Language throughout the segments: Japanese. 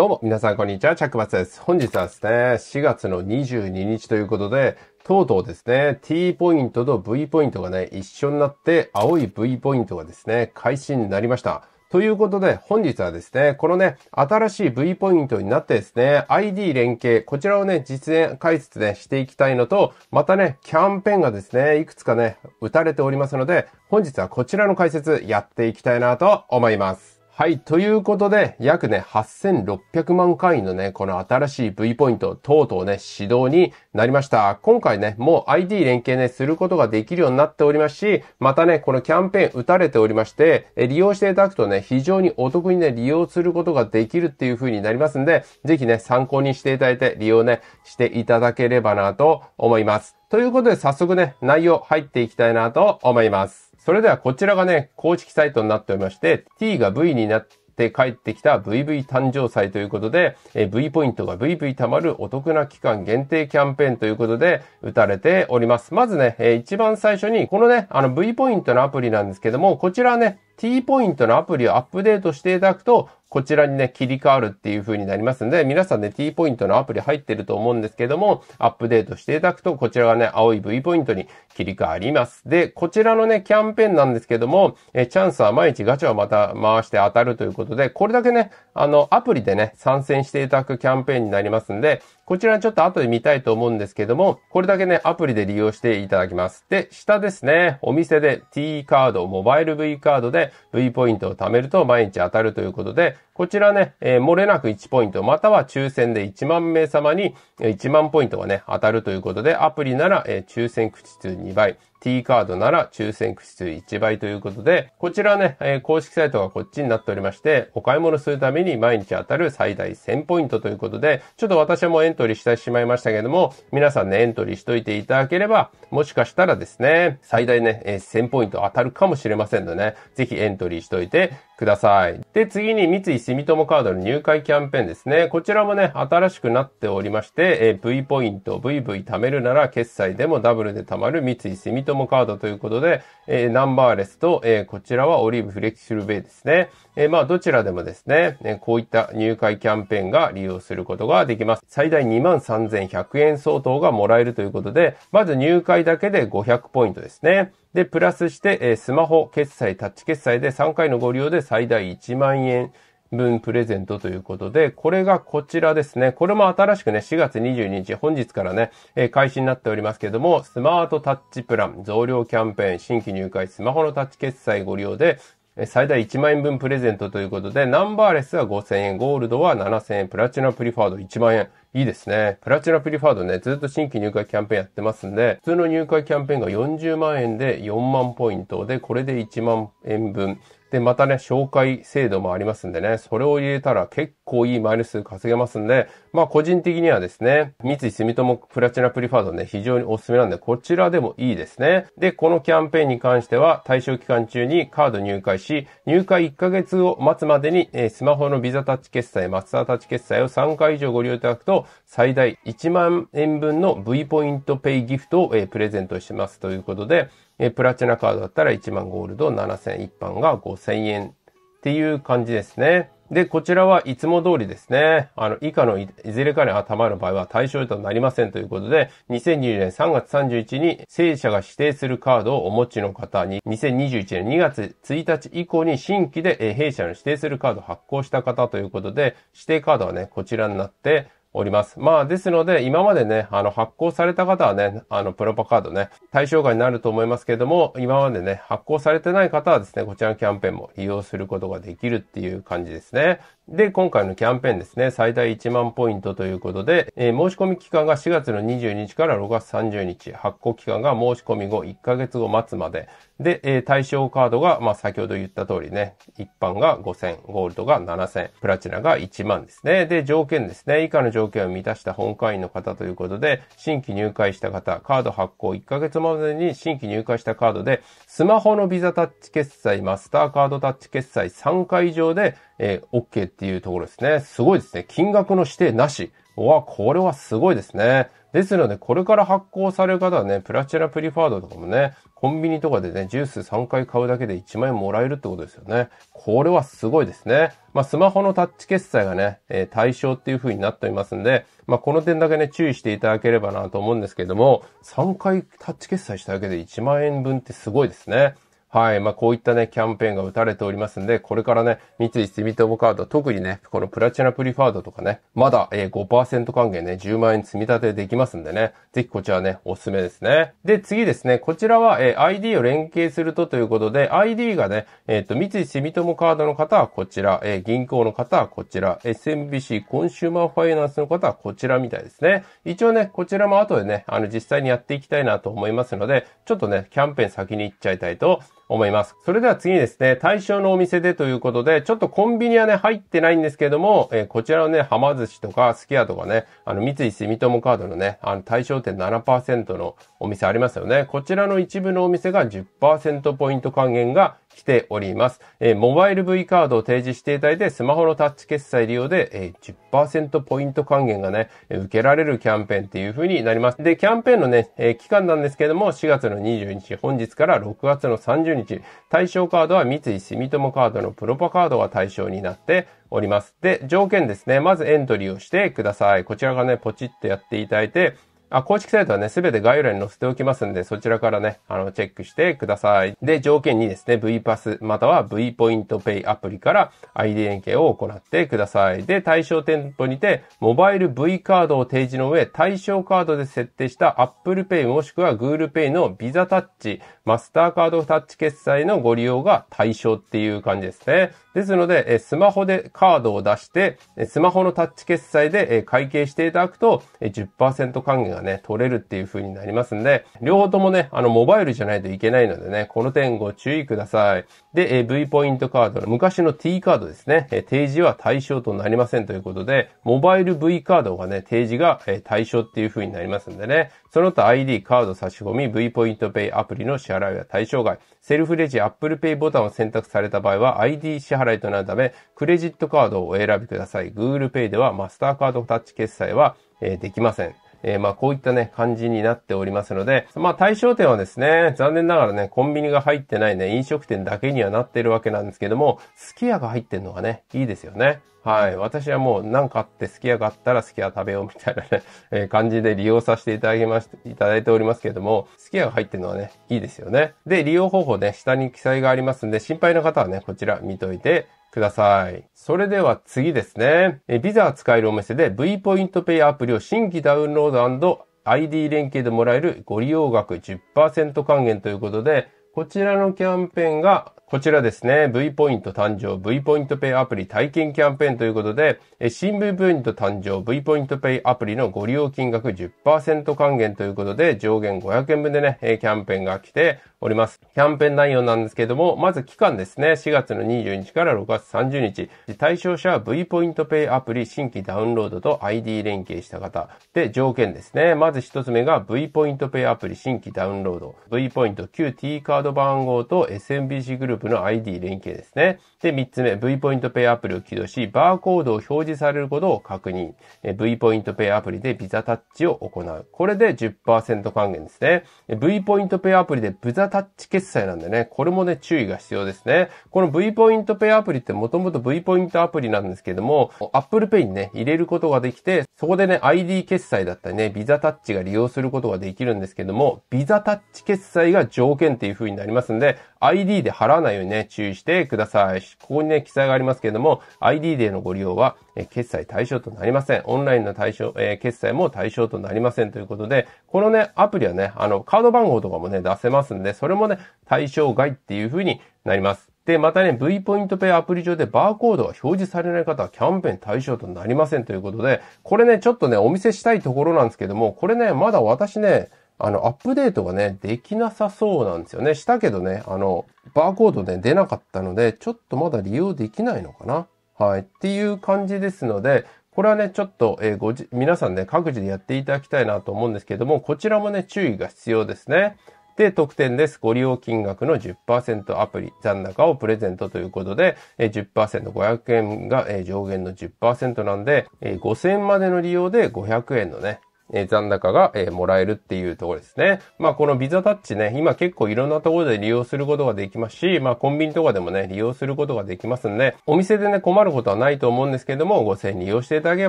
どうも、皆さんこんにちは、チャックバツです。本日はですね、4月の22日ということで、とうとうですね、T ポイントと V ポイントがね、一緒になって、青い V ポイントがですね、開始になりました。ということで、本日はですね、このね、新しい V ポイントになってですね、ID 連携、こちらをね、実演解説ね、していきたいのと、またね、キャンペーンがですね、いくつかね、打たれておりますので、本日はこちらの解説やっていきたいなと思います。はい。ということで、約ね、8600万回のね、この新しい V ポイント、とうとうね、指導になりました。今回ね、もう ID 連携ね、することができるようになっておりますし、またね、このキャンペーン打たれておりまして、利用していただくとね、非常にお得にね、利用することができるっていう風になりますんで、ぜひね、参考にしていただいて、利用ね、していただければなと思います。ということで、早速ね、内容入っていきたいなと思います。それではこちらがね、公式サイトになっておりまして、t が v になって、帰ってきた VV 誕生祭ということで、え V ポイントが VV 貯まるお得な期間限定キャンペーンということで打たれております。まずね、え一番最初に、このね、あの V ポイントのアプリなんですけども、こちらね、T ポイントのアプリをアップデートしていただくと、こちらにね、切り替わるっていう風になりますんで、皆さんね、T ポイントのアプリ入ってると思うんですけども、アップデートしていただくと、こちらがね、青い V ポイントに切り替わります。で、こちらのね、キャンペーンなんですけども、えチャンスは毎日ガチャをまた回して当たるということで、これだけね、あの、アプリでね、参戦していただくキャンペーンになりますんで、こちらちょっと後で見たいと思うんですけども、これだけね、アプリで利用していただきます。で、下ですね、お店で T カード、モバイル V カードで V ポイントを貯めると毎日当たるということで、こちらね、えー、漏れなく1ポイント、または抽選で1万名様に1万ポイントがね、当たるということで、アプリなら、えー、抽選口数2倍、T カードなら抽選口数1倍ということで、こちらね、えー、公式サイトがこっちになっておりまして、お買い物するために毎日当たる最大1000ポイントということで、ちょっと私もエントリーしてしまいましたけども、皆さんね、エントリーしといていただければ、もしかしたらですね、最大ね、えー、1000ポイント当たるかもしれませんのでね、ぜひエントリーしといて、ください。で、次に三井住友カードの入会キャンペーンですね。こちらもね、新しくなっておりまして、え V ポイント、VV 貯めるなら決済でもダブルで貯まる三井住友カードということで、えナンバーレスと、えこちらはオリーブフレキシルベイですね。えまあ、どちらでもですね、えこういった入会キャンペーンが利用することができます。最大23,100円相当がもらえるということで、まず入会だけで500ポイントですね。で、プラスして、えー、スマホ決済、タッチ決済で3回のご利用で最大1万円分プレゼントということで、これがこちらですね。これも新しくね、4月22日、本日からね、えー、開始になっておりますけども、スマートタッチプラン、増量キャンペーン、新規入会、スマホのタッチ決済ご利用で、最大1万円分プレゼントということで、ナンバーレスは5000円、ゴールドは7000円、プラチナプリファード1万円。いいですね。プラチナプリファードね、ずっと新規入会キャンペーンやってますんで、普通の入会キャンペーンが40万円で4万ポイントで、これで1万円分。で、またね、紹介制度もありますんでね、それを入れたら結構いいマイル数稼げますんで、まあ個人的にはですね、三井住友プラチナプリファードね、非常におすすめなんで、こちらでもいいですね。で、このキャンペーンに関しては、対象期間中にカード入会し、入会1ヶ月を待つまでに、えスマホのビザタッチ決済、マスタータッチ決済を3回以上ご利用いただくと、最大1万円分の V ポイントペイギフトを、えプレゼントしますということで、えプラチナカードだったら1万ゴールド7000、一般が5000円っていう感じですね。で、こちらはいつも通りですね。あの、以下のいずれかに頭の場合は対象となりませんということで、2020年3月31日に正社が指定するカードをお持ちの方に、2021年2月1日以降に新規で弊社の指定するカードを発行した方ということで、指定カードはね、こちらになって、おります。まあ、ですので、今までね、あの、発行された方はね、あの、プロパカードね、対象外になると思いますけれども、今までね、発行されてない方はですね、こちらのキャンペーンも利用することができるっていう感じですね。で、今回のキャンペーンですね、最大1万ポイントということで、えー、申し込み期間が4月の22日から6月30日、発行期間が申し込み後1ヶ月後待つまで、で、えー、対象カードが、まあ、先ほど言った通りね、一般が5000、ゴールドが7000、プラチナが1万ですね。で、条件ですね、以下の条件を満たした本会員の方ということで、新規入会した方、カード発行1ヶ月までに新規入会したカードで、スマホのビザタッチ決済、マスターカードタッチ決済3回以上で、えー、OK っていうところですね。すごいですね。金額の指定なし。わ、これはすごいですね。ですので、これから発行される方はね、プラチナプリファードとかもね、コンビニとかでね、ジュース3回買うだけで1万円もらえるってことですよね。これはすごいですね。まあ、スマホのタッチ決済がね、えー、対象っていう風になっておりますんで、まあ、この点だけね、注意していただければなと思うんですけれども、3回タッチ決済しただけで1万円分ってすごいですね。はい。まあ、こういったね、キャンペーンが打たれておりますんで、これからね、三井住友カード、特にね、このプラチナプリファードとかね、まだ、えー、5%還元ね、10万円積み立てできますんでね、ぜひこちらね、おすすめですね。で、次ですね、こちらは、えー、ID を連携するとということで、ID がね、えっ、ー、と、三井住友カードの方はこちら、えー、銀行の方はこちら、SMBC コンシューマーファイナンスの方はこちらみたいですね。一応ね、こちらも後でね、あの、実際にやっていきたいなと思いますので、ちょっとね、キャンペーン先に行っちゃいたいと思います。それでは次にですね、対象のお店でということで、ちょっとコンビニはね、入ってないんですけども、えー、こちらのね、はま寿司とか、すき家とかね、あの、三井住友カードのね、あの、対象点7%のお店ありますよね。こちらの一部のお店が10%ポイント還元が来ております。えー、モバイル V カードを提示していただいて、スマホのタッチ決済利用で、えー、10%ポイント還元がね、受けられるキャンペーンっていう風になります。で、キャンペーンのね、えー、期間なんですけども、4月の22日、本日から6月の30日、対象カードは三井住友カードのプロパカードが対象になって、おります。で、条件ですね。まずエントリーをしてください。こちらがね、ポチッとやっていただいて、あ、公式サイトはね、すべて概要欄に載せておきますんで、そちらからね、あの、チェックしてください。で、条件にですね、V パスまたは V ポイントペイアプリから ID 連携を行ってください。で、対象店舗にて、モバイル V カードを提示の上、対象カードで設定した Apple Pay もしくは Google Pay の Visa タッチ、マスターカードタッチ決済のご利用が対象っていう感じですね。ですので、スマホでカードを出して、スマホのタッチ決済で会計していただくと、10%還元がね、取れるっていう風になりますんで、両方ともね、あの、モバイルじゃないといけないのでね、この点ご注意ください。で、え V ポイントカードの昔の T カードですね、え提示は対象となりませんということで、モバイル V カードがね、提示が、え対象っていう風になりますんでね、その他 ID、カード差し込み、V ポイントペイアプリの支払いは対象外、セルフレジ Apple Pay ボタンを選択された場合は ID 支払いとなるため、クレジットカードをお選びください。Google Pay ではマスターカードタッチ決済は、えできません。えー、まあこういったね、感じになっておりますので、まあ対象店はですね、残念ながらね、コンビニが入ってないね、飲食店だけにはなってるわけなんですけども、すき家が入ってるのがね、いいですよね。はい。私はもう何かあって好きやがったら好きは食べようみたいなね、え感じで利用させていただきまし、いただいておりますけれども、好きやが入ってるのはね、いいですよね。で、利用方法ね、下に記載がありますんで、心配な方はね、こちら見といて、ください。それでは次ですね。えビザ使えるお店で V ポイントペイアプリを新規ダウンロード &ID 連携でもらえるご利用額10%還元ということで、こちらのキャンペーンがこちらですね、V ポイント誕生、V ポイントペイアプリ体験キャンペーンということで、新 V ポイント誕生、V ポイントペイアプリのご利用金額10%還元ということで、上限500円分でね、キャンペーンが来ております。キャンペーン内容なんですけども、まず期間ですね、4月の22日から6月30日、対象者は V ポイントペイアプリ新規ダウンロードと ID 連携した方。で、条件ですね。まず一つ目が V ポイントペイアプリ新規ダウンロード、V ポイント QT カード番号と SMBC グループプの ID 連携ですね。で、3つ目、V ポイントペイアプリを起動し、バーコードを表示されることを確認。V ポイントペイアプリでビザタッチを行う。これで10%還元ですね。V ポイントペイアプリでビザタッチ決済なんでね、これもね、注意が必要ですね。この V ポイントペイアプリってもともと V ポイントアプリなんですけども、Apple Pay にね、入れることができて、そこでね、ID 決済だったりね、ビザタッチが利用することができるんですけども、ビザタッチ決済が条件っていう風になりますんで、ID で払わないないようにね、注意してください。ここにね、記載がありますけれども、ID でのご利用は、え決済対象となりません。オンラインの対象、えー、決済も対象となりませんということで、このね、アプリはね、あの、カード番号とかもね、出せますんで、それもね、対象外っていうふうになります。で、またね、V ポイントペイアプリ上でバーコードが表示されない方はキャンペーン対象となりませんということで、これね、ちょっとね、お見せしたいところなんですけども、これね、まだ私ね、あの、アップデートがね、できなさそうなんですよね。したけどね、あの、バーコードで出なかったので、ちょっとまだ利用できないのかなはい。っていう感じですので、これはね、ちょっと、えー、ごじ、皆さんね、各自でやっていただきたいなと思うんですけども、こちらもね、注意が必要ですね。で、特典です。ご利用金額の10%アプリ、残高をプレゼントということで、えー、10%、500円が、えー、上限の10%なんで、えー、5000までの利用で500円のね、え残高が、えもらえるっていうところですね。まあ、このビザタッチね、今結構いろんなところで利用することができますし、まあ、コンビニとかでもね、利用することができますんで、お店でね、困ることはないと思うんですけども、5000円利用していただけれ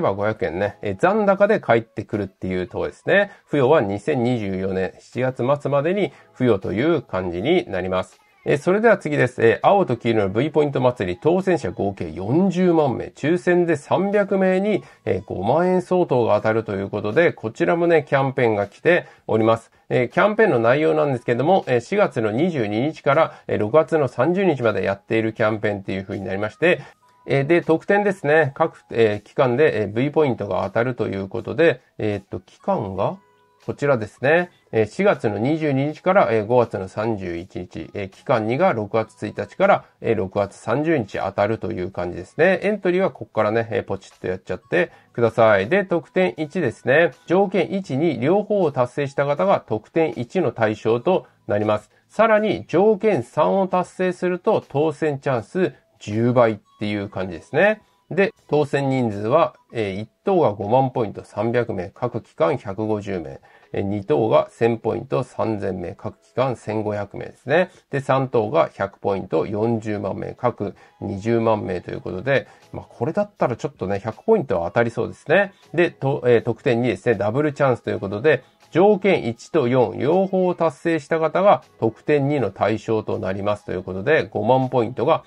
ば500円ね、え残高で返ってくるっていうところですね。付与は2024年7月末までに付与という感じになります。えそれでは次です。え青と黄色の V ポイント祭り、当選者合計40万名、抽選で300名に、え5万円相当が当たるということで、こちらもね、キャンペーンが来ております。えキャンペーンの内容なんですけども、え4月の22日から、え6月の30日までやっているキャンペーンっていう風になりまして、えで、特典ですね。各、え期間で、え V ポイントが当たるということで、えー、っと、期間がこちらですね。4月の22日から5月の31日、期間2が6月1日から6月30日当たるという感じですね。エントリーはここからね、ポチッとやっちゃってください。で、得点1ですね。条件1、2両方を達成した方が得点1の対象となります。さらに条件3を達成すると当選チャンス10倍っていう感じですね。で、当選人数は、え1等が5万ポイント300名、各期間150名。2等が1000ポイント3000名、各期間1500名ですね。で、3等が100ポイント40万名、各20万名ということで、まあ、これだったらちょっとね、100ポイントは当たりそうですね。で、えー、得点2ですね、ダブルチャンスということで、条件1と4、両方を達成した方が得点2の対象となりますということで、5万ポイントが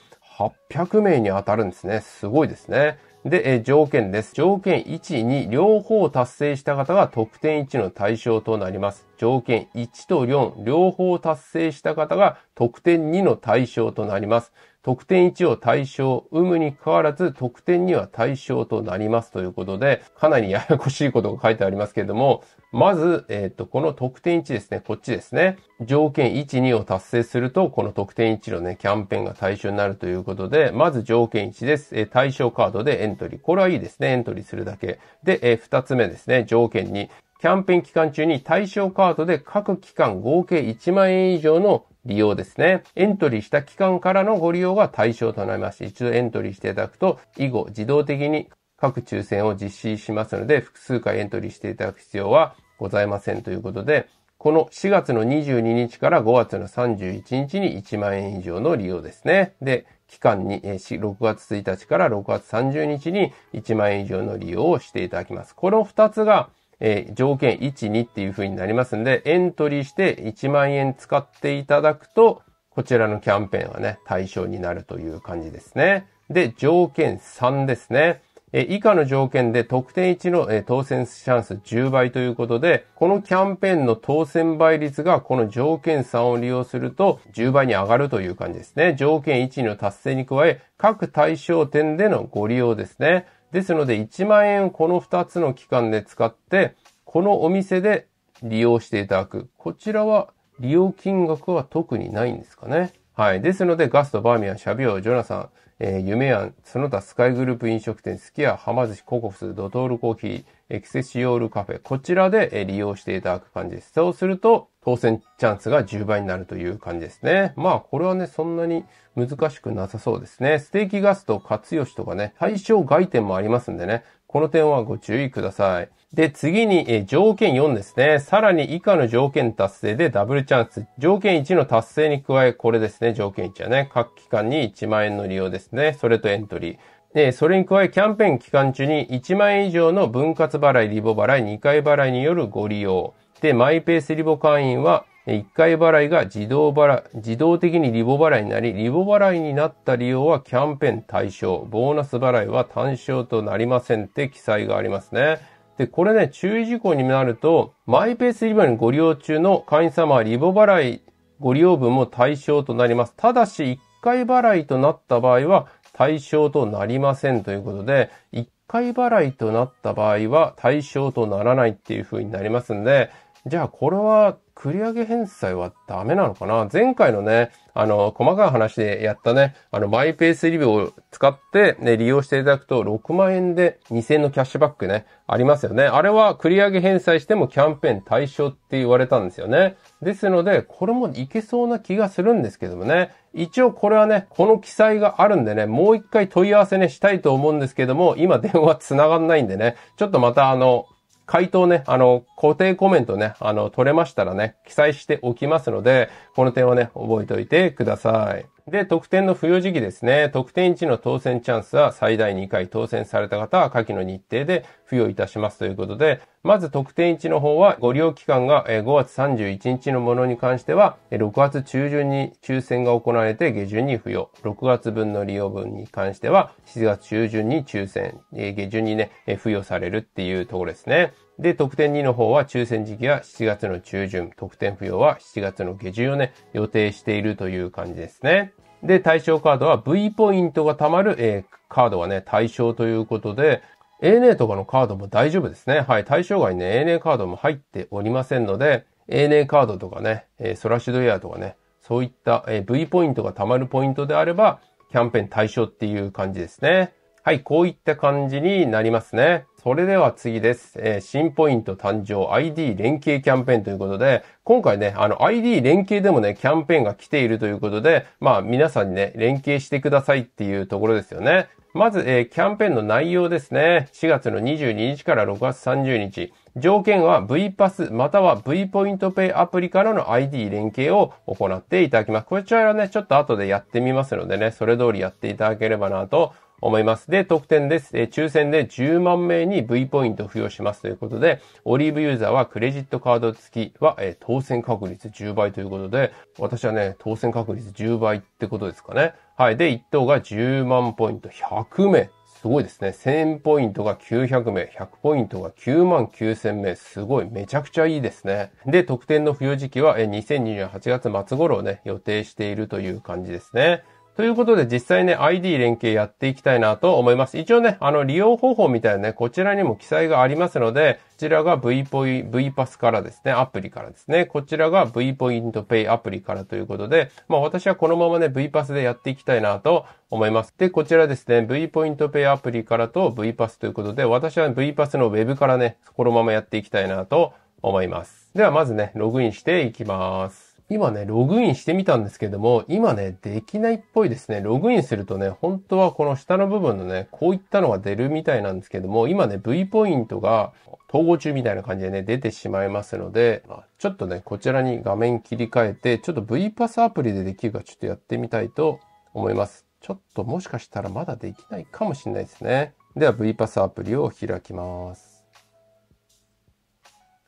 800名に当たるんですね。すごいですね。で、え条件です。条件1、2、両方達成した方が得点1の対象となります。条件1と4、両方達成した方が得点2の対象となります。得点1を対象、有無にかかわらず得点2は対象となりますということで、かなりややこしいことが書いてありますけれども、まず、えっ、ー、と、この得点1ですね、こっちですね。条件1、2を達成すると、この得点1のね、キャンペーンが対象になるということで、まず条件1です。えー、対象カードでエントリー。これはいいですね、エントリーするだけ。で、えー、2つ目ですね、条件2。キャンペーン期間中に対象カードで各期間合計1万円以上の利用ですね。エントリーした期間からのご利用が対象となります。一度エントリーしていただくと、以後自動的に各抽選を実施しますので、複数回エントリーしていただく必要はございませんということで、この4月の22日から5月の31日に1万円以上の利用ですね。で、期間に6月1日から6月30日に1万円以上の利用をしていただきます。この2つがえー、条件1、2っていう風になりますんで、エントリーして1万円使っていただくと、こちらのキャンペーンはね、対象になるという感じですね。で、条件3ですね。え以下の条件で特典1の、え当選チャンス10倍ということで、このキャンペーンの当選倍率がこの条件3を利用すると10倍に上がるという感じですね。条件1の達成に加え、各対象点でのご利用ですね。ですので1万円をこの2つの期間で使って、このお店で利用していただく。こちらは利用金額は特にないんですかね。はい。ですので、ガスト、バーミヤン、シャビオ、ジョナサン、えー、夢庵、その他スカイグループ飲食店、スキア、はま寿司、ココス、ドトールコーヒー、エクセシオールカフェ、こちらで利用していただく感じです。そうすると、当選チャンスが10倍になるという感じですね。まあ、これはね、そんなに難しくなさそうですね。ステーキガスと勝吉とかね、対象外転もありますんでね、この点はご注意ください。で、次に、え条件4ですね。さらに以下の条件達成でダブルチャンス。条件1の達成に加え、これですね、条件1はね、各機関に1万円の利用ですね。それとエントリー。で、それに加え、キャンペーン期間中に1万円以上の分割払い、リボ払い、2回払いによるご利用。で、マイペースリボ会員は、1回払いが自動払、自動的にリボ払いになり、リボ払いになった利用はキャンペーン対象、ボーナス払いは単勝となりませんって記載がありますね。で、これね、注意事項になると、マイペースリボにご利用中の会員様はリボ払いご利用分も対象となります。ただし、1回払いとなった場合は対象となりませんということで、1回払いとなった場合は対象とならないっていう風になりますんで、じゃあこれは繰り上げ返済はダメなのかな前回のね、あの、細かい話でやったね、あの、マイペースリブを使って、ね、利用していただくと6万円で2000円のキャッシュバックね、ありますよね。あれは繰り上げ返済してもキャンペーン対象って言われたんですよね。ですので、これもいけそうな気がするんですけどもね。一応これはね、この記載があるんでね、もう一回問い合わせね、したいと思うんですけども、今電話繋がんないんでね、ちょっとまたあの、回答ね、あの、固定コメントね、あの、取れましたらね、記載しておきますので、この点はね、覚えておいてください。で、特典の付与時期ですね。特典1の当選チャンスは最大2回当選された方は下記の日程で付与いたしますということで、まず特典1の方はご利用期間が5月31日のものに関しては、6月中旬に抽選が行われて下旬に付与。6月分の利用分に関しては、7月中旬に抽選、下旬にね、付与されるっていうところですね。で、特典2の方は抽選時期は7月の中旬、特典付与は7月の下旬をね、予定しているという感じですね。で、対象カードは V ポイントが貯まる、えー、カードがね、対象ということで、ANA とかのカードも大丈夫ですね。はい。対象外にね、ANA カードも入っておりませんので、ANA カードとかね、えー、ソラシドエアとかね、そういった、えー、V ポイントが貯まるポイントであれば、キャンペーン対象っていう感じですね。はい、こういった感じになりますね。それでは次です。えー、新ポイント誕生 ID 連携キャンペーンということで、今回ね、あの ID 連携でもね、キャンペーンが来ているということで、まあ皆さんにね、連携してくださいっていうところですよね。まず、えー、キャンペーンの内容ですね。4月の22日から6月30日。条件は V パスまたは V ポイントペイアプリからの ID 連携を行っていただきます。こちらはね、ちょっと後でやってみますのでね、それ通りやっていただければなと思います。で、特典です。えー、抽選で10万名に V ポイント付与しますということで、オリーブユーザーはクレジットカード付きは、えー、当選確率10倍ということで、私はね、当選確率10倍ってことですかね。はい。で、1等が10万ポイント100名。すごいですね。1000ポイントが900名、100ポイントが9万9000名。すごい。めちゃくちゃいいですね。で、特典の付与時期は2028月末頃をね、予定しているという感じですね。ということで実際ね、ID 連携やっていきたいなと思います。一応ね、あの利用方法みたいなね、こちらにも記載がありますので、こちらが V ポイ、V パスからですね、アプリからですね、こちらが V ポイントペイアプリからということで、まあ私はこのままね、V パスでやっていきたいなと思います。で、こちらですね、V ポイントペイアプリからと V パスということで、私は V パスの Web からね、このままやっていきたいなと思います。ではまずね、ログインしていきます。今ね、ログインしてみたんですけども、今ね、できないっぽいですね。ログインするとね、本当はこの下の部分のね、こういったのが出るみたいなんですけども、今ね、V ポイントが統合中みたいな感じでね、出てしまいますので、ちょっとね、こちらに画面切り替えて、ちょっと V パスアプリでできるかちょっとやってみたいと思います。ちょっともしかしたらまだできないかもしれないですね。では V パスアプリを開きます。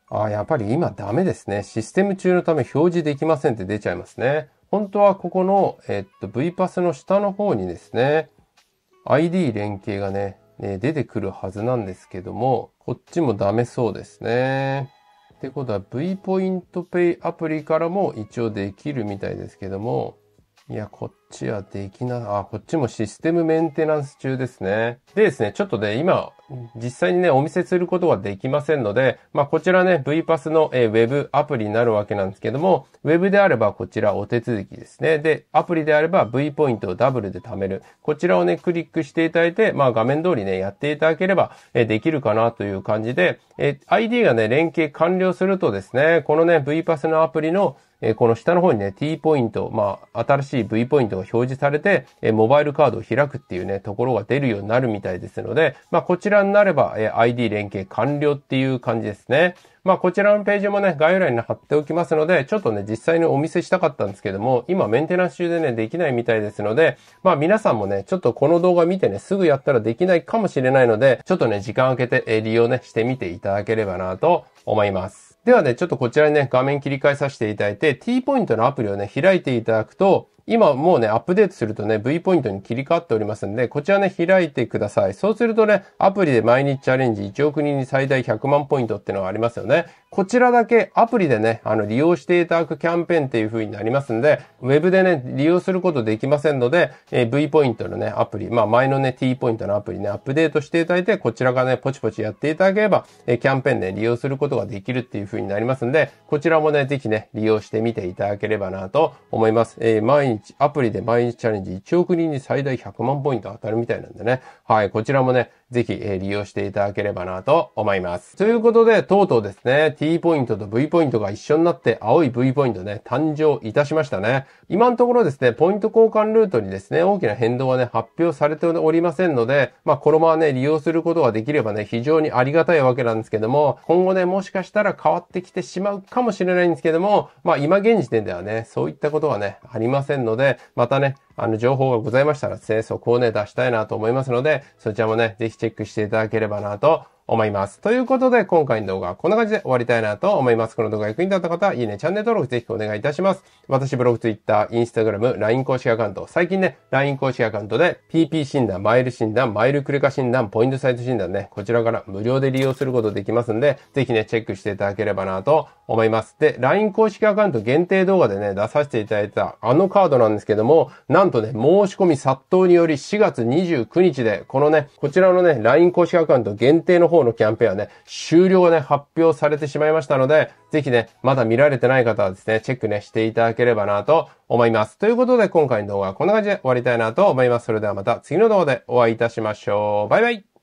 あやっぱり今ダメですね。システム中のため表示できませんって出ちゃいますね。本当はここの、えっと、V パスの下の方にですね、ID 連携がね、ね出てくるはずなんですけども、こっちもダメそうですね。ってことは V ポイントペイアプリからも一応できるみたいですけども、いや、こっちはできな、あ、こっちもシステムメンテナンス中ですね。でですね、ちょっとね、今、実際にね、お見せすることはできませんので、まあ、こちらね、VPass の、えウ Web アプリになるわけなんですけども、Web であればこちらお手続きですね。で、アプリであれば V ポイントをダブルで貯める。こちらをね、クリックしていただいて、まあ、画面通りね、やっていただければ、えできるかなという感じで、え ID がね、連携完了するとですね、このね、VPass のアプリのえこの下の方にね、T ポイント、まあ、新しい V ポイントが表示されて、えモバイルカードを開くっていうね、ところが出るようになるみたいですので、まあ、こちらになれば、え ID 連携完了っていう感じですね。まあ、こちらのページもね、概要欄に貼っておきますので、ちょっとね、実際にお見せしたかったんですけども、今メンテナンス中でね、できないみたいですので、まあ、皆さんもね、ちょっとこの動画見てね、すぐやったらできないかもしれないので、ちょっとね、時間を空けてえ利用ね、してみていただければなと思います。ではね、ちょっとこちらにね、画面切り替えさせていただいて、T ポイントのアプリをね、開いていただくと、今もうね、アップデートするとね、V ポイントに切り替わっておりますんで、こちらね、開いてください。そうするとね、アプリで毎日チャレンジ1億人に最大100万ポイントってのがありますよね。こちらだけアプリでね、あの、利用していただくキャンペーンっていう風になりますんで、ウェブでね、利用することできませんので、えー、V ポイントのね、アプリ、まあ前のね、T ポイントのアプリね、アップデートしていただいて、こちらがね、ポチポチやっていただければ、えー、キャンペーンで、ね、利用することができるっていう風になりますんで、こちらもね、ぜひね、利用してみていただければなと思います。えー、毎日日、アプリで毎日チャレンジ1億人に最大100万ポイント当たるみたいなんでね。はい、こちらもね、ぜひ、え利用していただければなと思います。ということで、とうとうですね、T ポイントと V ポイントが一緒になって青い V ポイントね、誕生いたしましたね。今のところですね、ポイント交換ルートにですね、大きな変動はね、発表されておりませんので、まあ、このままね、利用することができればね、非常にありがたいわけなんですけども、今後ね、もしかしたら変わってきてしまうかもしれないんですけども、まあ、今現時点ではね、そういったことはね、ありませんので、またね、あの、情報がございましたらですね、そこをね、出したいなと思いますので、そちらもね、ぜひチェックしていただければなと思います。ということで、今回の動画はこんな感じで終わりたいなと思います。この動画が役に立った方は、いいね、チャンネル登録ぜひお願いいたします。私、ブログ、ツイッター、インスタグラム、LINE 公式アカウント、最近ね、LINE 公式アカウントで、PP 診断、マイル診断、マイルクレカ診断、ポイントサイト診断ね、こちらから無料で利用することできますんで、ぜひね、チェックしていただければなと思います。で、LINE 公式アカウント限定動画でね、出させていただいたあのカードなんですけども、なんとね、申し込み殺到により4月29日で、このね、こちらのね、LINE 公式アカウント限定の方方のキャンペーンはね、終了がね、発表されてしまいましたので、ぜひね、まだ見られてない方はですね、チェックね、していただければなと思います。ということで、今回の動画はこんな感じで終わりたいなと思います。それではまた次の動画でお会いいたしましょう。バイバイ